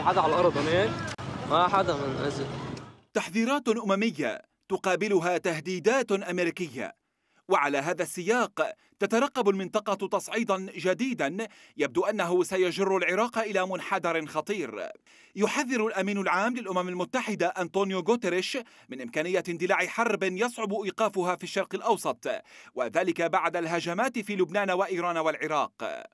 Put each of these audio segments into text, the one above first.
في حدا على الارض هناك ما حدا من أزل. تحذيرات امميه تقابلها تهديدات امريكيه وعلى هذا السياق تترقب المنطقة تصعيدا جديدا يبدو أنه سيجر العراق إلى منحدر خطير يحذر الأمين العام للأمم المتحدة أنطونيو غوتريش من إمكانية اندلاع حرب يصعب إيقافها في الشرق الأوسط وذلك بعد الهجمات في لبنان وإيران والعراق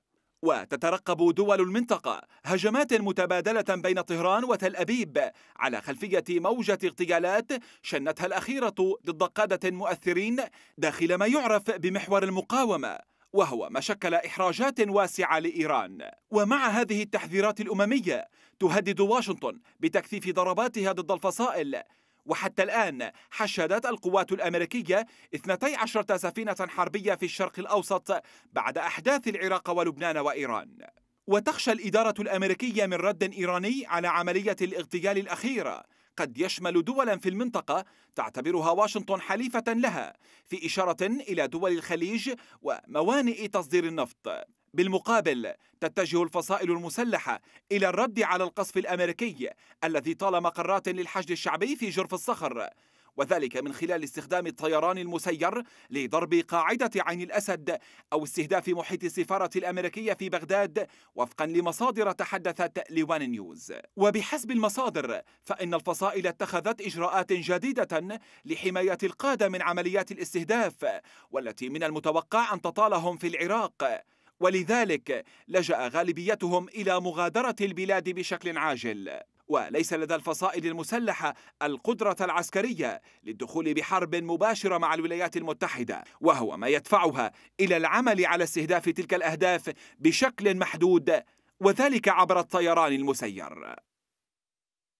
وتترقب دول المنطقة هجمات متبادلة بين طهران وتل أبيب على خلفية موجة اغتيالات شنتها الأخيرة ضد قادة مؤثرين داخل ما يعرف بمحور المقاومة وهو ما شكل إحراجات واسعة لإيران ومع هذه التحذيرات الأممية تهدد واشنطن بتكثيف ضرباتها ضد الفصائل وحتى الآن حشدت القوات الأمريكية 12 سفينة حربية في الشرق الأوسط بعد أحداث العراق ولبنان وإيران وتخشى الإدارة الأمريكية من رد إيراني على عملية الاغتيال الأخيرة قد يشمل دولا في المنطقة تعتبرها واشنطن حليفة لها في إشارة إلى دول الخليج وموانئ تصدير النفط بالمقابل تتجه الفصائل المسلحة إلى الرد على القصف الأمريكي الذي طال مقرات للحشد الشعبي في جرف الصخر وذلك من خلال استخدام الطيران المسير لضرب قاعدة عين الأسد أو استهداف محيط السفارة الأمريكية في بغداد وفقا لمصادر تحدثت لوان نيوز وبحسب المصادر فإن الفصائل اتخذت إجراءات جديدة لحماية القادة من عمليات الاستهداف والتي من المتوقع أن تطالهم في العراق ولذلك لجأ غالبيتهم إلى مغادرة البلاد بشكل عاجل وليس لدى الفصائل المسلحة القدرة العسكرية للدخول بحرب مباشرة مع الولايات المتحدة وهو ما يدفعها إلى العمل على استهداف تلك الأهداف بشكل محدود وذلك عبر الطيران المسير